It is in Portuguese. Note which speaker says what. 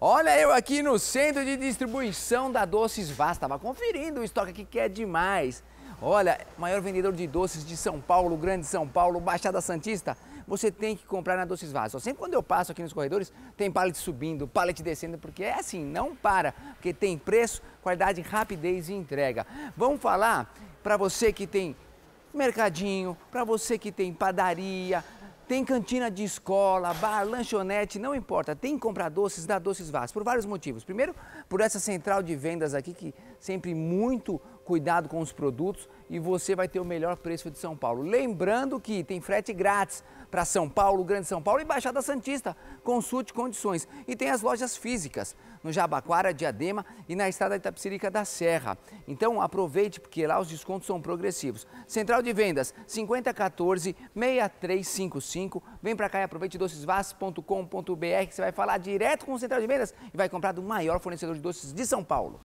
Speaker 1: Olha eu aqui no centro de distribuição da Doces Vaz, estava conferindo o estoque aqui que é demais. Olha, maior vendedor de doces de São Paulo, Grande São Paulo, Baixada Santista, você tem que comprar na Doces Vaz. sempre quando eu passo aqui nos corredores, tem palete subindo, palete descendo, porque é assim, não para, porque tem preço, qualidade, rapidez e entrega. Vamos falar para você que tem mercadinho, para você que tem padaria, tem cantina de escola, bar, lanchonete, não importa. Tem que comprar doces da Doces Vaz, por vários motivos. Primeiro, por essa central de vendas aqui, que sempre muito cuidado com os produtos e você vai ter o melhor preço de São Paulo. Lembrando que tem frete grátis para São Paulo, Grande São Paulo e Baixada Santista. Consulte condições. E tem as lojas físicas no Jabaquara, Diadema e na estrada Itapsirica da Serra. Então aproveite porque lá os descontos são progressivos. Central de vendas 5014 6355. Vem para cá e aproveite docesvas.com.br. Você vai falar direto com o Central de Vendas e vai comprar do maior fornecedor de doces de São Paulo.